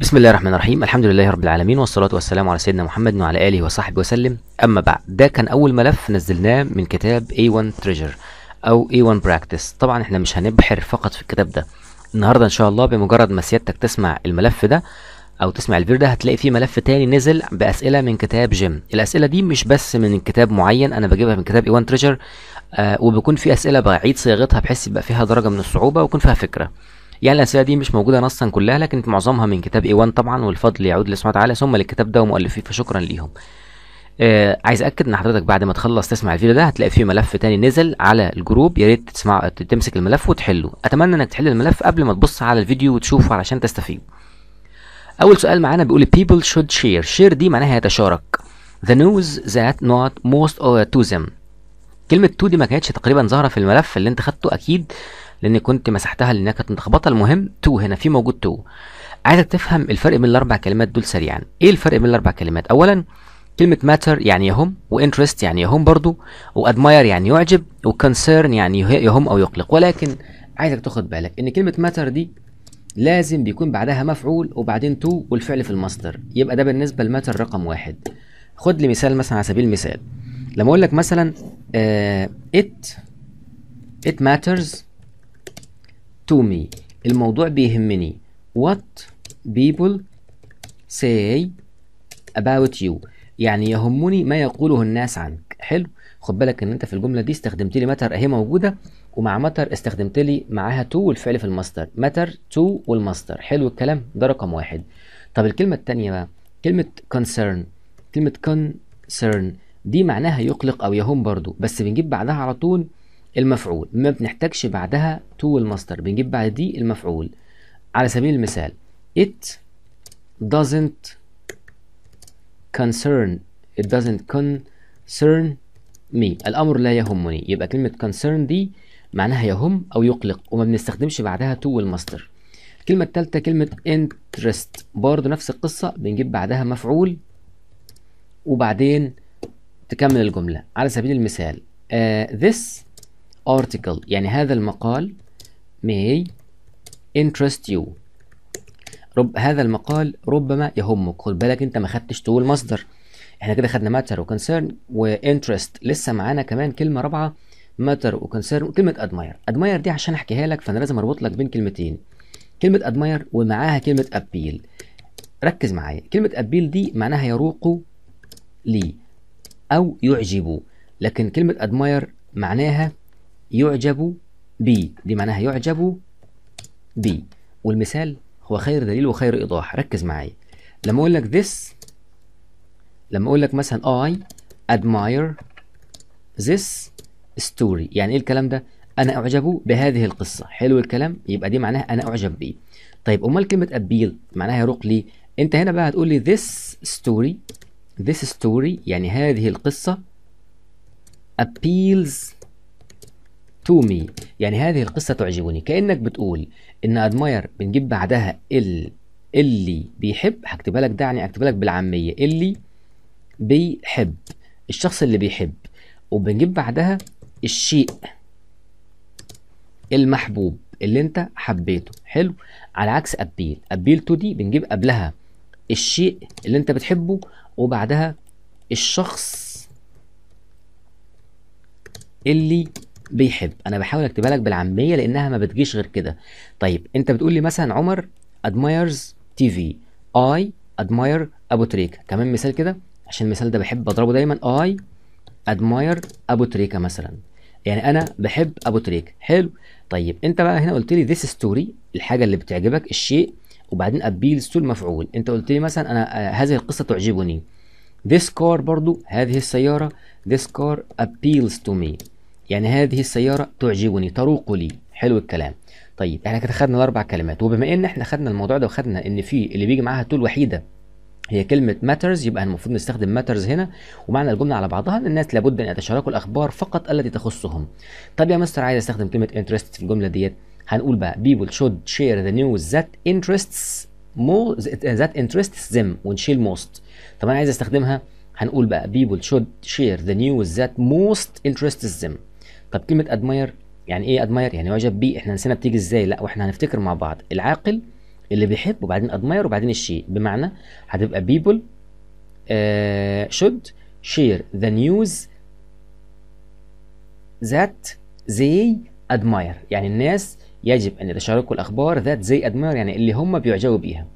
بسم الله الرحمن الرحيم الحمد لله رب العالمين والصلاة والسلام على سيدنا محمد وعلى آله وصحبه وسلم أما بعد ده كان أول ملف نزلناه من كتاب A1 Treasure أو A1 Practice طبعا احنا مش هنبحر فقط في الكتاب ده النهاردة إن شاء الله بمجرد ما سيادتك تسمع الملف ده أو تسمع الفيديو ده هتلاقي فيه ملف تاني نزل بأسئلة من كتاب جيم الأسئلة دي مش بس من كتاب معين أنا بجيبها من كتاب A1 Treasure آه وبيكون في أسئلة بعيد صياغتها بحيث يبقى فيها درجة من الصعوبة ويكون فيها فكرة يعني الأسئلة دي مش موجودة نصا كلها لكن معظمها من كتاب إيوان طبعا والفضل يعود لسبحانه وتعالى ثم للكتاب ده ومؤلفيه فشكرا ليهم آه عايز اكد ان حضرتك بعد ما تخلص تسمع الفيديو ده هتلاقي فيه ملف تاني نزل على الجروب يا ريت تسمع تمسك الملف وتحله اتمنى انك تحل الملف قبل ما تبص على الفيديو وتشوفه علشان تستفيد اول سؤال معانا بيقول people should share share دي معناها يتشارك the news that not most to them كلمة تو دي ما كانتش تقريبا ظاهرة في الملف اللي انت خدته اكيد لان كنت مسحتها لانها كانت متخبطه المهم تو هنا في موجود تو عايزك تفهم الفرق بين الاربع كلمات دول سريعا ايه الفرق بين الاربع كلمات اولا كلمة ماتر يعني يهم وانترست يعني يهم برضو وادماير يعني يعجب وكونسيرن يعني يهم او يقلق ولكن عايزك تاخد بالك ان كلمة ماتر دي لازم بيكون بعدها مفعول وبعدين تو والفعل في المصدر يبقى ده بالنسبة لماتر رقم واحد خد لي مثال مثلا على سبيل المثال لما اقول لك مثلا ات ات ماترز to me الموضوع بيهمني what people say about you يعني يهمني ما يقوله الناس عنك حلو خد بالك ان انت في الجمله دي استخدمت لي متر اهي موجوده ومع متر استخدمت لي معاها تو والفعل في الماستر متر تو والماستر حلو الكلام ده رقم واحد طب الكلمه الثانيه بقى كلمه concern كلمه concern دي معناها يقلق او يهم برضو بس بنجيب بعدها على طول المفعول ما بنحتاجش بعدها تو المصدر بنجيب بعد دي المفعول على سبيل المثال it doesn't concern it doesn't concern me الامر لا يهمني يبقى كلمه concern دي معناها يهم او يقلق وما بنستخدمش بعدها تو المصدر الكلمه الثالثه كلمه interest برضه نفس القصه بنجيب بعدها مفعول وبعدين تكمل الجمله على سبيل المثال uh, this article يعني هذا المقال may interest you رب هذا المقال ربما يهمك خد بالك انت ما خدتش تقول مصدر احنا كده خدنا ماتر وكونسيرن وانترست لسه معانا كمان كلمه رابعه ماتر وكونسيرن وكلمه ادماير ادماير دي عشان احكيها لك فانا لازم اربط لك بين كلمتين كلمه ادماير ومعاها كلمه appeal ركز معايا كلمه appeal دي معناها يروق لي او يعجب لكن كلمه ادماير معناها يعجب بي دي معناها يعجب بي والمثال هو خير دليل وخير ايضاح ركز معايا لما اقول لك this لما اقول لك مثلا I admire this story يعني ايه الكلام ده انا اعجب بهذه القصه حلو الكلام يبقى دي معناها انا اعجب بيه طيب امال كلمه ابيل معناها يروق ليه انت هنا بقى هتقول لي this story this story يعني هذه القصه appeals تو مي يعني هذه القصه تعجبني كانك بتقول ان ادماير بنجيب بعدها ال اللي بيحب هكتبها لك ده يعني هكتبها لك بالعاميه اللي بيحب الشخص اللي بيحب وبنجيب بعدها الشيء المحبوب اللي انت حبيته حلو على عكس ابيل ابيل تو دي بنجيب قبلها الشيء اللي انت بتحبه وبعدها الشخص اللي بيحب انا بحاول اكتبها لك بالعاميه لانها ما بتجيش غير كده طيب انت بتقول لي مثلا عمر ادمايرز تي في اي ادماير ابو تريكه كمان مثال كده عشان المثال ده بحب اضربه دايما اي ادماير ابو تريكه مثلا يعني انا بحب ابو تريكه حلو طيب انت بقى هنا قلت لي ذيس ستوري الحاجه اللي بتعجبك الشيء وبعدين ابيلز تو المفعول انت قلت لي مثلا انا آه، هذه القصه تعجبني ذيس كار برضو هذه السياره ذيس كار ابيلز تو مي يعني هذه السيارة تعجبني تروق لي حلو الكلام طيب احنا كده خدنا الاربع كلمات وبما ان احنا خدنا الموضوع ده وخدنا ان في اللي بيجي معاها تول وحيده هي كلمة ماترز يبقى المفروض نستخدم ماترز هنا ومعنى الجملة على بعضها ان الناس لابد ان يتشاركوا الاخبار فقط التي تخصهم. طب يا مستر عايز استخدم كلمة انترست في الجملة ديت هنقول بقى people should share the news that interests more that interests them ونشيل most. طب انا عايز استخدمها هنقول بقى people should share the news that most interests them. طب كلمه ادماير يعني ايه ادماير يعني اعجب بيه احنا نسينا بتيجي ازاي لا واحنا هنفتكر مع بعض العاقل اللي بيحب وبعدين ادماير وبعدين الشيء بمعنى هتبقى people شود آه، should share the news that they admire يعني الناس يجب ان يتشاركوا الاخبار that they admire يعني اللي هم بيعجبوا بيها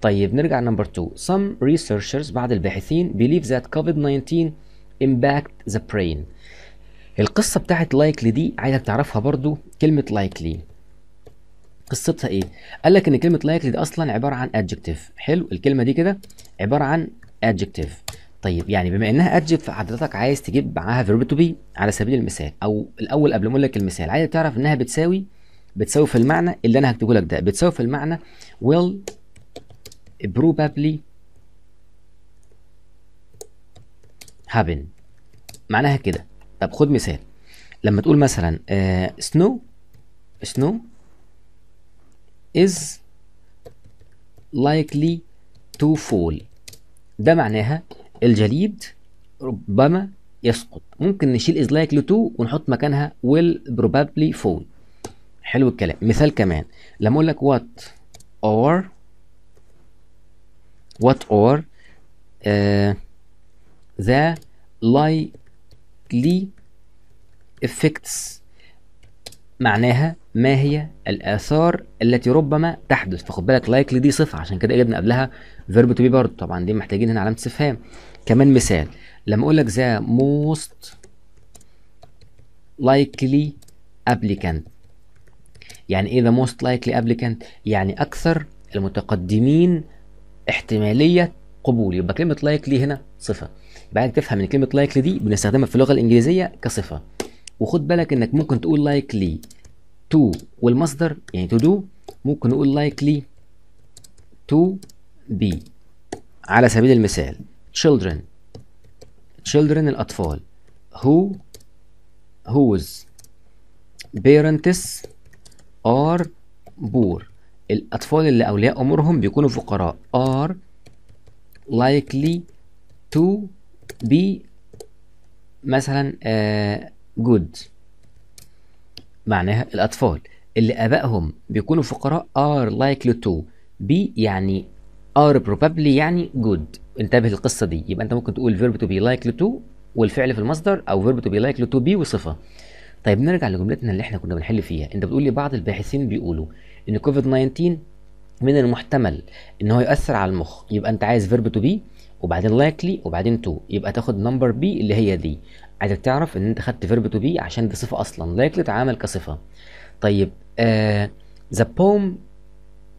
طيب نرجع نمبر 2 some researchers بعض الباحثين believe that COVID-19 impact the brain القصة بتاعت لايكلي دي عايزك تعرفها برضو كلمة لايكلي قصتها ايه؟ قال لك ان كلمة لايكلي دي اصلا عبارة عن ادجكتيف حلو الكلمة دي كده عبارة عن ادجكتيف طيب يعني بما انها adjective فحضرتك عايز تجيب معاها فيرب تو بي على سبيل المثال او الاول قبل ما اقول لك المثال عايز تعرف انها بتساوي بتساوي في المعنى اللي انا هكتبه لك ده بتساوي في المعنى will probably happen معناها كده طب خد مثال لما تقول مثلا سنو آه، سنو is likely to fall ده معناها الجليد ربما يسقط ممكن نشيل is likely to ونحط مكانها will probably fall حلو الكلام مثال كمان لما اقول لك what اور what اور آه، ذا the لي افكتس معناها ما هي الآثار التي ربما تحدث فخد بالك لايكلي دي صفة عشان كده جبنا قبلها فيرب تو بي برضه طبعا دي محتاجين هنا علامة استفهام كمان مثال لما أقول لك ذا موست لايكلي ابليكانت يعني ايه ذا موست لايكلي ابليكانت يعني اكثر المتقدمين احتماليه قبول يبقى كلمه لايكلي هنا صفه بقى تفهم ان كلمه لايكلي دي بنستخدمها في اللغه الانجليزيه كصفه وخد بالك انك ممكن تقول لايكلي تو والمصدر يعني تو دو ممكن نقول لايكلي تو بي على سبيل المثال children children الأطفال who whose parents are poor الأطفال اللي أولياء أمورهم بيكونوا فقراء are likely to بي مثلا جود آه، معناها الأطفال اللي آبائهم بيكونوا فقراء ار likely تو بي يعني ار بروبابلي يعني جود انتبه للقصة دي يبقى أنت ممكن تقول فيرب تو بي likely تو والفعل في المصدر أو فيرب تو بي likely تو بي وصفة طيب نرجع لجملتنا اللي احنا كنا بنحل فيها انت بتقول لي بعض الباحثين بيقولوا ان كوفيد 19 من المحتمل ان هو يؤثر على المخ يبقى انت عايز فيرب تو بي وبعدين لايكلي وبعدين تو يبقى تاخد نمبر بي اللي هي دي عايزك تعرف ان انت خدت فيرب تو بي عشان دي صفه اصلا لايكلي تعامل كصفه طيب آه the poem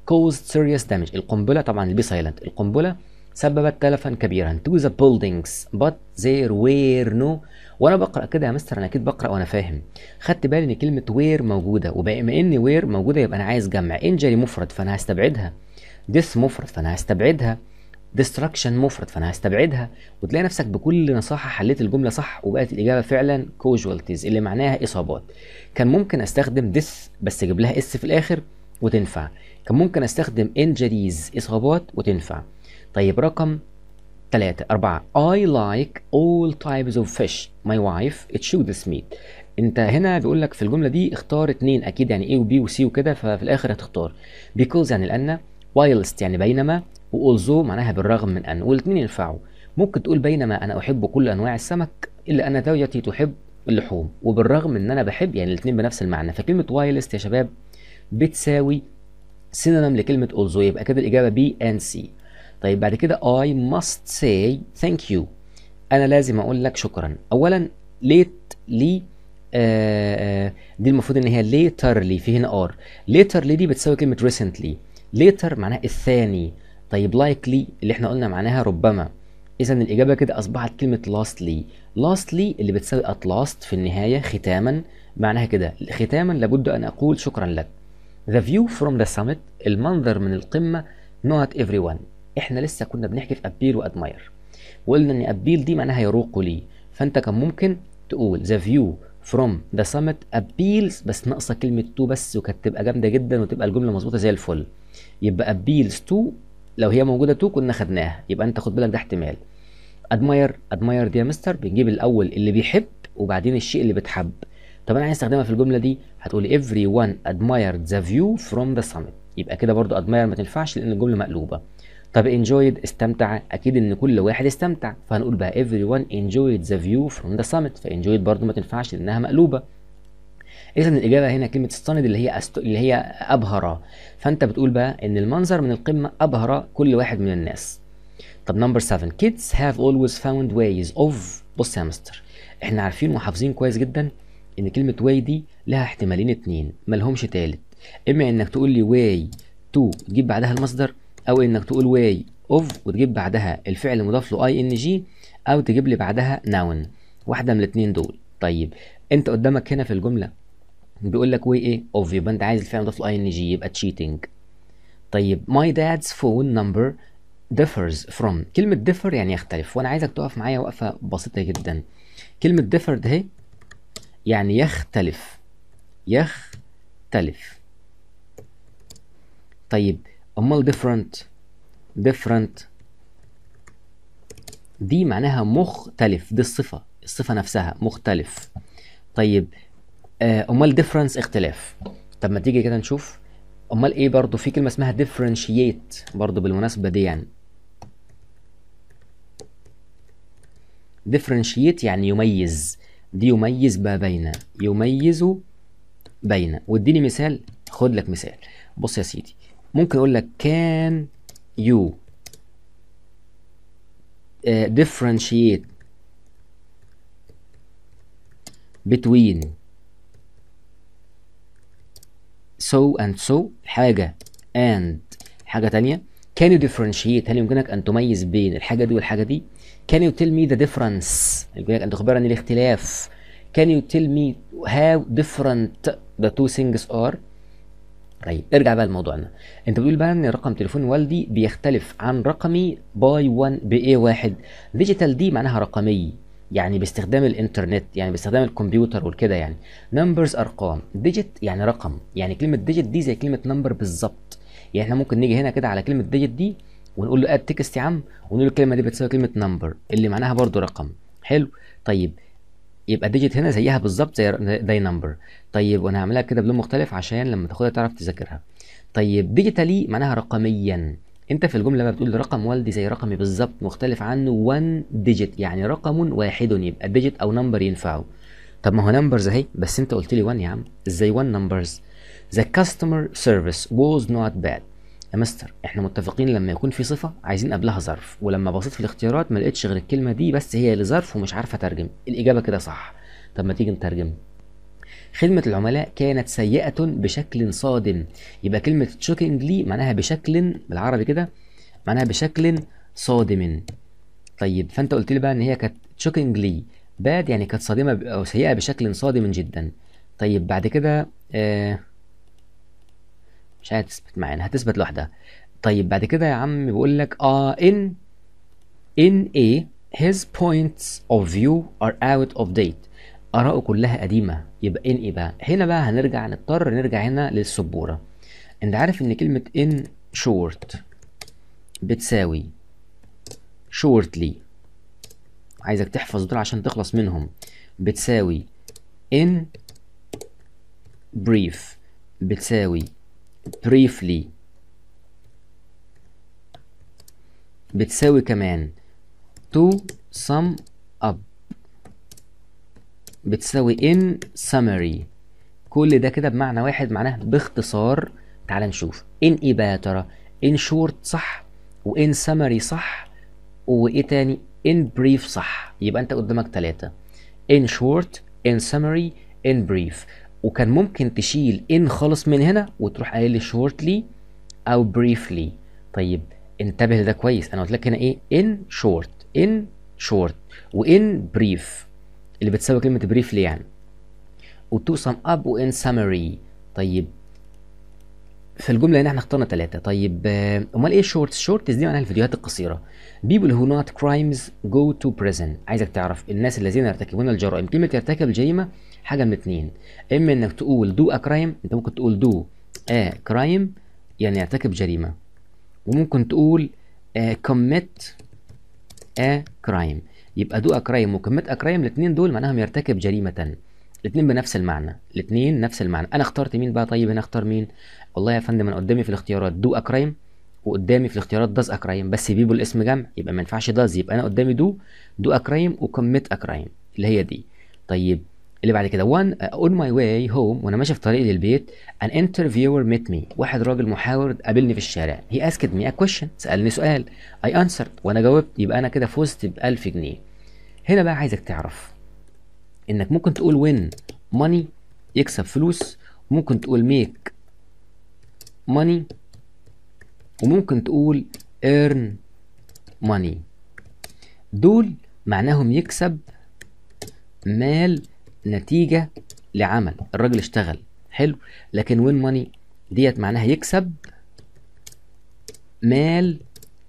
caused serious damage القنبله طبعا البي سايلنت القنبله سببت تلفا كبيرا to the buildings but there were no وانا بقرا كده يا مستر انا اكيد بقرا وانا فاهم خدت بالي ان كلمه وير موجوده وبما ان وير موجوده يبقى انا عايز جمع انجري مفرد فانا هستبعدها ديس مفرد فانا هستبعدها ديستراكشن مفرد فانا هستبعدها وتلاقي نفسك بكل نصاحه حليت الجمله صح وبقت الاجابه فعلا كوجوالتيز اللي معناها اصابات كان ممكن استخدم ديس بس اجيب لها اس في الاخر وتنفع كان ممكن استخدم انجريز اصابات وتنفع طيب رقم ثلاثة أربعة I like all types of fish my wife it shoots meat انت هنا بيقول لك في الجمله دي اختار اتنين اكيد يعني A و C وكده ففي الاخر هتختار because يعني لان whilst يعني بينما وأوزو معناها بالرغم من أن والاثنين ينفعوا ممكن تقول بينما أنا أحب كل أنواع السمك إلا أن زوجتي تحب اللحوم وبالرغم ان انا بحب يعني الاثنين بنفس المعنى فكلمه وايلست يا شباب بتساوي سينونيم لكلمه أوزو يبقى كده الاجابه بي اند سي طيب بعد كده I must say thank you أنا لازم أقول لك شكرا أولا ليت لي آه،, آه دي المفروض إن هي ليترلي في هنا ار ليترلي دي بتساوي كلمة ريسنتلي ليتر معناها الثاني طيب لايكلي اللي احنا قلنا معناها ربما اذا الاجابه كده اصبحت كلمه لاستلي لاستلي اللي بتساوي ات لاست في النهايه ختاما معناها كده ختاما لابد ان اقول شكرا لك The view from the summit المنظر من القمة not everyone احنا لسه كنا بنحكي في ابيل وادماير وقلنا ان ابيل دي معناها يروق لي فانت كان ممكن تقول the view from the summit appeals بس ناقصه كلمة to بس وكانت تبقى جامدة جدا وتبقى الجملة مظبوطة زي الفل يبقى appeals to لو هي موجوده تو كنا خدناها يبقى انت خد بالك ده احتمال ادماير ادماير دي يا مستر بنجيب الاول اللي بيحب وبعدين الشيء اللي بتحب طب انا عايز استخدمها في الجمله دي هتقول ايفري وان admired ذا فيو فروم ذا سمت يبقى كده برضو ادماير ما تنفعش لان الجمله مقلوبه طب انجويد استمتع اكيد ان كل واحد استمتع فهنقول بقى ايفري وان انجويد ذا فيو فروم ذا سمت فانجويد برضو ما تنفعش لانها مقلوبه اذا الاجابه هنا كلمه ستاند اللي هي أست... اللي هي ابهر فانت بتقول بقى ان المنظر من القمه ابهر كل واحد من الناس طب نمبر 7 kids have always found ways of بص يا مستر احنا عارفين وحافظين كويس جدا ان كلمه واي دي لها احتمالين اتنين ملهمش تالت اما انك تقول لي واي تو تجيب بعدها المصدر او انك تقول واي اوف وتجيب بعدها الفعل المضاف له اي ان جي او تجيب لي بعدها ناون واحده من الاتنين دول طيب انت قدامك هنا في الجمله بيقول لك وي ايه اوف يبقى انت عايز الفعل مضاف له اي ان جي يبقى تشيتنج طيب my dad's phone number differs from كلمة differ يعني يختلف وانا عايزك تقف معايا وقفة بسيطة جدا كلمة differ ده يعني يختلف يختلف طيب امال different different دي معناها مختلف دي الصفة الصفة نفسها مختلف طيب آه، امال ديفرنس اختلاف طب ما تيجي كده نشوف امال ايه برضو في كلمه اسمها ديفرنشيت برضو بالمناسبه دي يعني ديفرنشيت يعني يميز دي يميز ما بين يميز بين واديني مثال خد لك مثال بص يا سيدي ممكن اقول لك can you آه، differentiate between so and so حاجة and حاجة تانية can you differentiate هل يمكنك أن تميز بين الحاجة دي والحاجة دي can you tell me the difference هل يمكنك أن تخبرني الاختلاف can you tell me how different the two things are طيب ارجع بقى لموضوعنا انت بتقول بقى ان رقم تليفون والدي بيختلف عن رقمي باي 1 بايه 1 ديجيتال دي معناها رقمي يعني باستخدام الانترنت يعني باستخدام الكمبيوتر والكده يعني نمبرز ارقام ديجيت يعني رقم يعني كلمه ديجيت دي زي كلمه نمبر بالظبط يعني احنا ممكن نيجي هنا كده على كلمه ديجيت دي ونقول له اد تكست يا عم ونقول له الكلمه دي بتساوي كلمه نمبر اللي معناها برضو رقم حلو طيب يبقى ديجيت هنا زيها بالظبط زي داي نمبر طيب وانا هعملها كده بلون مختلف عشان لما تاخدها تعرف تذاكرها طيب ديجيتالي معناها رقميا انت في الجمله ما بتقول رقم والدي زي رقمي بالظبط مختلف عنه 1 ديجيت يعني رقم واحد يبقى ديجيت او نمبر ينفعه طب ما هو نمبرز اهي بس انت قلت لي 1 يا عم ازاي 1 نمبرز ذا كاستمر سيرفيس ووز نوت باد يا مستر احنا متفقين لما يكون في صفه عايزين قبلها ظرف ولما بصيت في الاختيارات ما لقيتش غير الكلمه دي بس هي لظرف ومش عارفه اترجم الاجابه كده صح طب ما تيجي نترجم خدمة العملاء كانت سيئة بشكل صادم يبقى كلمة لي معناها بشكل بالعربي كده معناها بشكل صادم طيب فانت قلت لي بقى ان هي كانت لي باد يعني كانت صادمة او سيئة بشكل صادم جدا طيب بعد كده آه مش هتثبت معانا هتثبت لوحدها طيب بعد كده يا عم بيقول لك اه ان ان ايه his points of view are out of date آراءه كلها قديمة يبقى ان ايه بقى هنا بقى هنرجع نضطر نرجع هنا للسبوره انت عارف ان كلمه ان شورت بتساوي شورتلي عايزك تحفظ دول عشان تخلص منهم بتساوي in brief بتساوي briefly بتساوي كمان to sum up بتساوي in summary كل ده كده بمعنى واحد معناه باختصار تعال نشوف in ايه بقى يا ترى in short صح وان summary صح وايه تاني in brief صح يبقى انت قدامك تلاتة in short in summary in brief وكان ممكن تشيل in خالص من هنا وتروح قايل لي shortly او briefly طيب انتبه لده كويس انا قلت لك هنا ايه in short in short وان بريف اللي بتساوي كلمة بريفلي يعني وتو سم اب وان سامري طيب في الجملة هنا احنا اخترنا ثلاثة طيب آه، امال ايه شورت شورتس دي معناها الفيديوهات القصيرة people who not crimes go to prison عايزك تعرف الناس الذين يرتكبون الجرائم كلمة يرتكب الجريمة حاجة من اتنين اما انك تقول do a crime انت ممكن تقول do a crime يعني يرتكب جريمة وممكن تقول كوميت آه، commit a crime يبقى دو اكرايم وكميت اكرايم الاثنين دول معناهم يرتكب جريمه الاثنين بنفس المعنى الاثنين نفس المعنى انا اخترت مين بقى طيب انا اختار مين والله يا فندم انا قدامي في الاختيارات دو اكرايم وقدامي في الاختيارات داز اكرايم بس بيبو الاسم جمع يبقى ما ينفعش داز يبقى انا قدامي دو دو اكرايم وكميت اكرايم اللي هي دي طيب اللي بعد كده وان اون ماي واي هوم وانا ماشي في طريقي للبيت ان انترفيور ميت مي واحد راجل محاور قابلني في الشارع هي اسكت مي ا كويشن سألني سؤال اي answered وانا جاوبت يبقى انا كده فزت ب 1000 جنيه هنا بقى عايزك تعرف انك ممكن تقول win money يكسب فلوس ممكن تقول make money وممكن تقول earn money دول معناهم يكسب مال نتيجه لعمل الراجل اشتغل حلو لكن وين ماني ديت معناها يكسب مال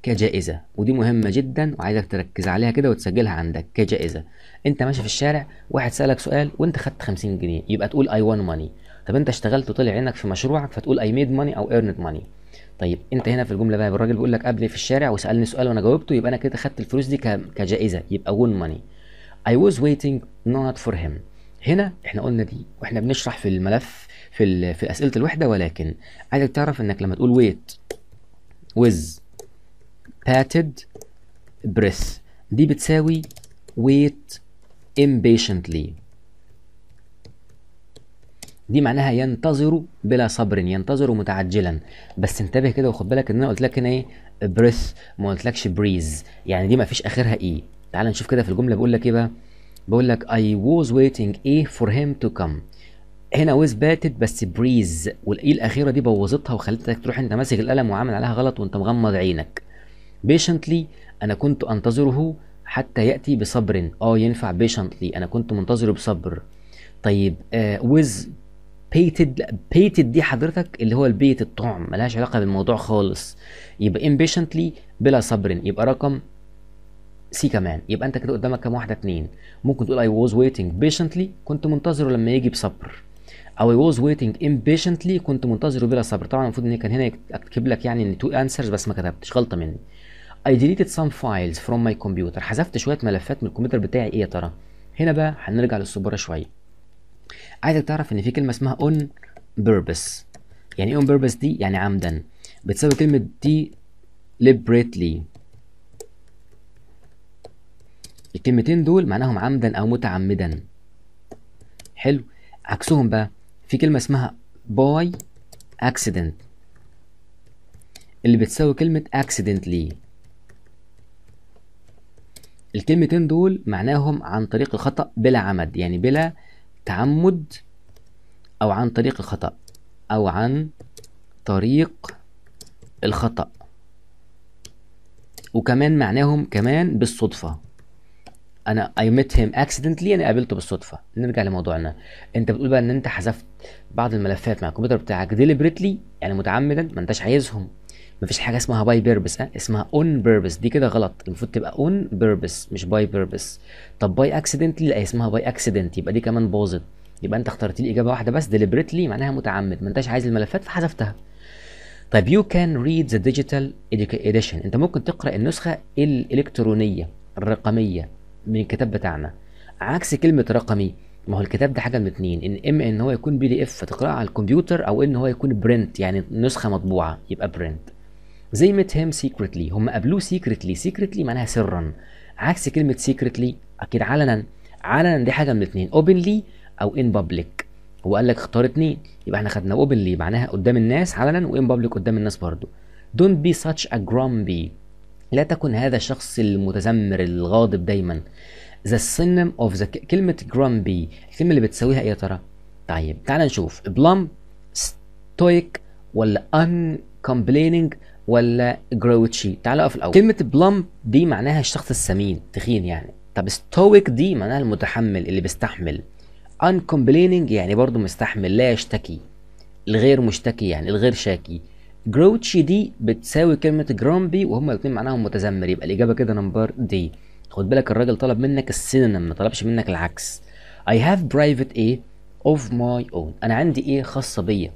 كجائزه ودي مهمه جدا وعايزك تركز عليها كده وتسجلها عندك كجائزه انت ماشي في الشارع واحد سالك سؤال وانت خدت 50 جنيه يبقى تقول اي وان ماني طب انت اشتغلت وطلع عينك في مشروعك فتقول اي ميد ماني او ايرند ماني طيب انت هنا في الجمله بقى الراجل بيقول لك قبلي في الشارع وسالني سؤال وانا جاوبته يبقى انا كده خدت الفلوس دي كجائزه يبقى وون ماني اي واز ويتنج نوت فور هيم هنا احنا قلنا دي واحنا بنشرح في الملف في في اسئله الوحده ولكن عايزك تعرف انك لما تقول ويت ويز باتد بريس دي بتساوي wait impatiently دي معناها ينتظر بلا صبر ينتظر متعجلا بس انتبه كده وخد بالك ان انا قلت لك هنا ايه بريس ما قلتلكش بريز يعني دي ما فيش اخرها ايه تعال نشوف كده في الجمله بيقول لك ايه بقى بقول لك I was waiting ايه for him to come هنا باتت بس بريز والايه الاخيره دي بوظتها وخلتك تروح انت ماسك القلم وعامل عليها غلط وانت مغمض عينك patiently انا كنت انتظره حتى ياتي بصبر اه ينفع patiently انا كنت منتظره بصبر طيب آه with بيتد بيتد دي حضرتك اللي هو البيت الطعم ملهاش علاقه بالموضوع خالص يبقى impatiently بلا صبر يبقى رقم سي كمان يبقى انت كده قدامك كام واحده اتنين ممكن تقول اي واز waiting patiently كنت منتظره لما يجي بصبر او I was waiting impatiently كنت منتظره بلا صبر طبعا المفروض ان كان هنا اكتب لك يعني ان تو انسرز بس ما كتبتش غلطه مني I deleted some files from my computer حذفت شويه ملفات من الكمبيوتر بتاعي ايه يا ترى هنا بقى هنرجع للسبوره شويه عايزك تعرف ان في كلمه اسمها on purpose يعني ايه on purpose دي يعني عمدا بتساوي كلمه ليبريتلي الكلمتين دول معناهم عمدا او متعمدا حلو عكسهم بقى في كلمه اسمها باي اكسيدنت اللي بتساوي كلمه accidentally الكلمتين دول معناهم عن طريق الخطأ بلا عمد يعني بلا تعمد أو عن طريق الخطأ أو عن طريق الخطأ وكمان معناهم كمان بالصدفة انا اي ميت هيم اكسيدنتلي انا قابلته بالصدفه نرجع لموضوعنا انت بتقول بقى ان انت حذفت بعض الملفات مع الكمبيوتر بتاعك ديليبريتلي يعني متعمدا ما انتش عايزهم مفيش حاجه اسمها باي بيربس ها اسمها اون بيربس دي كده غلط المفروض تبقى اون بيربس مش باي بيربس طب باي اكسيدنتلي لا اسمها باي اكسيدنت يبقى دي كمان باظت يبقى انت اخترت لي اجابه واحده بس ديليبريتلي معناها متعمد ما انتش عايز الملفات فحذفتها طيب يو كان ريد ذا ديجيتال اديشن انت ممكن تقرا النسخه الالكترونيه الرقميه من الكتاب بتاعنا عكس كلمه رقمي ما هو الكتاب ده حاجه من اتنين ان اما ان هو يكون بي دي اف تقراه على الكمبيوتر او ان هو يكون برنت يعني نسخه مطبوعه يبقى برنت زي ميت هيم سيكريتلي هم قابلوه سيكريتلي سيكريتلي معناها سرا عكس كلمه سيكريتلي اكيد علنا علنا دي حاجه من اتنين اوبنلي او ان بابليك هو قال لك اختار اتنين يبقى احنا خدنا اوبنلي معناها قدام الناس علنا وان بابليك قدام الناس برضو don't be such a grumpy لا تكن هذا الشخص المتذمر الغاضب دايما ذا synonym اوف ذا كلمة grumpy الكلمة اللي بتساويها ايه يا ترى؟ طيب تعال نشوف بلام ستويك ولا uncomplaining ولا جروتشي تعال اقف الاول كلمة بلام دي معناها الشخص السمين تخين يعني طب ستويك دي معناها المتحمل اللي بيستحمل uncomplaining يعني برضه مستحمل لا يشتكي الغير مشتكي يعني الغير شاكي جروتشي دي بتساوي كلمه جرامبي وهما الاثنين معناهم متذمر يبقى الاجابه كده نمبر دي خد بالك الراجل طلب منك السينما ما طلبش منك العكس I have private A of my own أنا عندي إيه خاصة بيا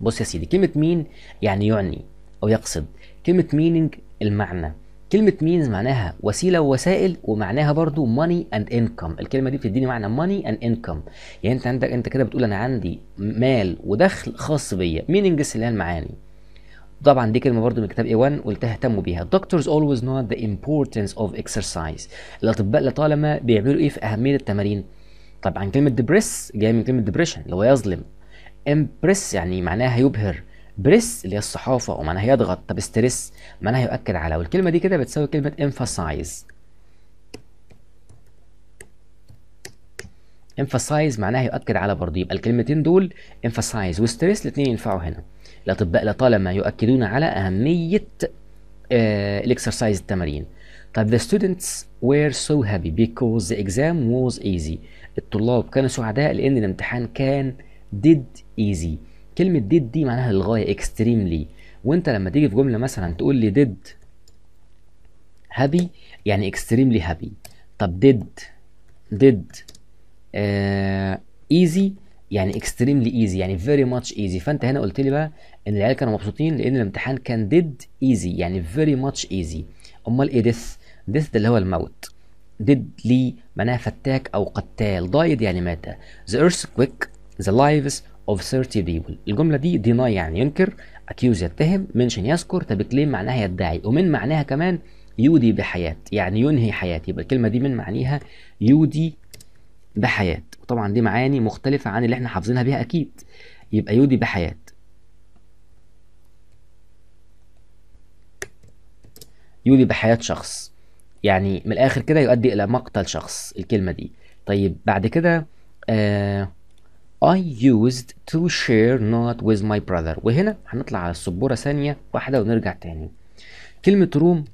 بص يا سيدي كلمة مين يعني يعني أو يقصد كلمة meaning المعنى كلمة means معناها وسيلة ووسائل ومعناها برضو money and income الكلمة دي بتديني معنى money and income يعني أنت عندك أنت كده بتقول أنا عندي مال ودخل خاص بيا meanings اللي هي المعاني طبعا دي كلمه برضو من كتاب اي 1 قلتها اهتموا بيها الدكتورز اولويز نو ذا امبورتنس اوف اكسرسايز الاطباء لطالما بيعملوا ايه في اهميه التمارين طبعا كلمه ديبرس جايه من كلمه ديبريشن اللي هو يظلم امبرس يعني معناها يبهر بريس اللي هي الصحافه ومعناها يضغط طب ستريس معناها يؤكد على والكلمه دي كده بتساوي كلمه امفاسايز emphasize معناها يؤكد على برضه يبقى الكلمتين دول emphasize وستريس الاثنين ينفعوا هنا الاطباء لطالما يؤكدون على اهميه آه، الاكسرسايز التمارين طب the students were so happy because the exam was easy الطلاب كانوا سعداء لان الامتحان كان did easy كلمه did دي معناها للغايه extremely وانت لما تيجي في جمله مثلا تقول لي did happy يعني extremely happy طب did did ايزي آه، يعني اكستريملي ايزي يعني فيري ماتش ايزي فانت هنا قلت لي بقى ان العيال كانوا مبسوطين لان الامتحان كان ديد ايزي يعني فيري ماتش ايزي امال ايه ديث ديث ده اللي هو الموت ديد لي معناها فتاك او قتال ضايد يعني مات the earthquake the lives of 30 people الجمله دي deny يعني ينكر accuse يتهم منشن يذكر طب كليم معناها يدعي ومن معناها كمان يودي بحياه يعني ينهي حياه يبقى الكلمه دي من معنيها يودي بحياة وطبعا دي معاني مختلفة عن اللي احنا حافظينها بيها أكيد يبقى يودي بحياة يودي بحياة شخص يعني من الآخر كده يؤدي إلى مقتل شخص الكلمة دي طيب بعد كده آه I used to share not with my brother وهنا هنطلع على السبورة ثانية واحدة ونرجع تاني كلمة روم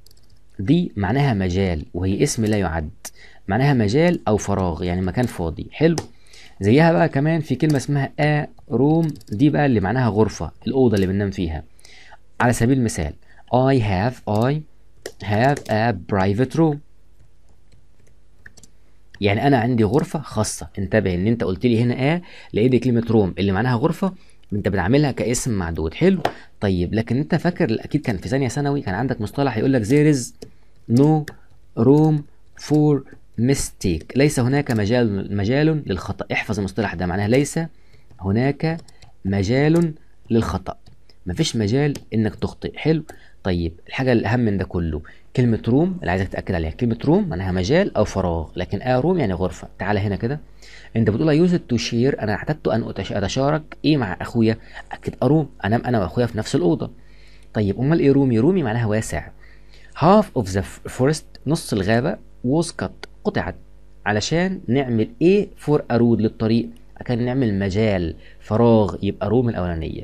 دي معناها مجال وهي اسم لا يعد معناها مجال او فراغ يعني مكان فاضي حلو زيها بقى كمان في كلمه اسمها ا روم دي بقى اللي معناها غرفه الاوضه اللي بننام فيها على سبيل المثال I have I have a private room يعني انا عندي غرفه خاصه انتبه ان انت قلت لي هنا اه لقيت كلمه روم اللي معناها غرفه انت بتعملها كاسم معدود حلو طيب لكن انت فاكر اكيد كان في ثانيه ثانوي كان عندك مصطلح يقول لك there is no room for ميستيك ليس هناك مجال مجال للخطأ احفظ المصطلح ده معناه ليس هناك مجال للخطأ مفيش مجال انك تخطئ حلو طيب الحاجه الاهم من ده كله كلمه روم اللي عايزك تاكد عليها كلمه روم معناها مجال او فراغ لكن اه روم يعني غرفه تعالى هنا كده انت بتقول اي يوزد تو شير انا اعتدت ان اتشارك ايه مع اخويا اكيد اروم انام انا واخويا في نفس الاوضه طيب امال ايه رومي رومي معناها واسع هاف اوف ذا فورست نص الغابه was cut قطعت علشان نعمل ايه فور ارود للطريق كان نعمل مجال فراغ يبقى روم الاولانيه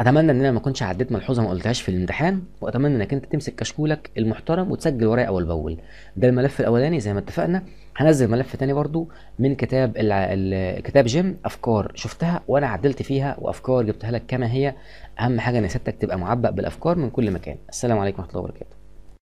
اتمنى ان انا ما كنتش عديت ملحوظه ما قلتهاش في الامتحان واتمنى انك انت تمسك كشكولك المحترم وتسجل ورايا اول باول ده الملف الاولاني زي ما اتفقنا هنزل ملف تاني برضو من كتاب كتاب جيم افكار شفتها وانا عدلت فيها وافكار جبتها لك كما هي اهم حاجه ان سيادتك تبقى معبأ بالافكار من كل مكان السلام عليكم ورحمه الله وبركاته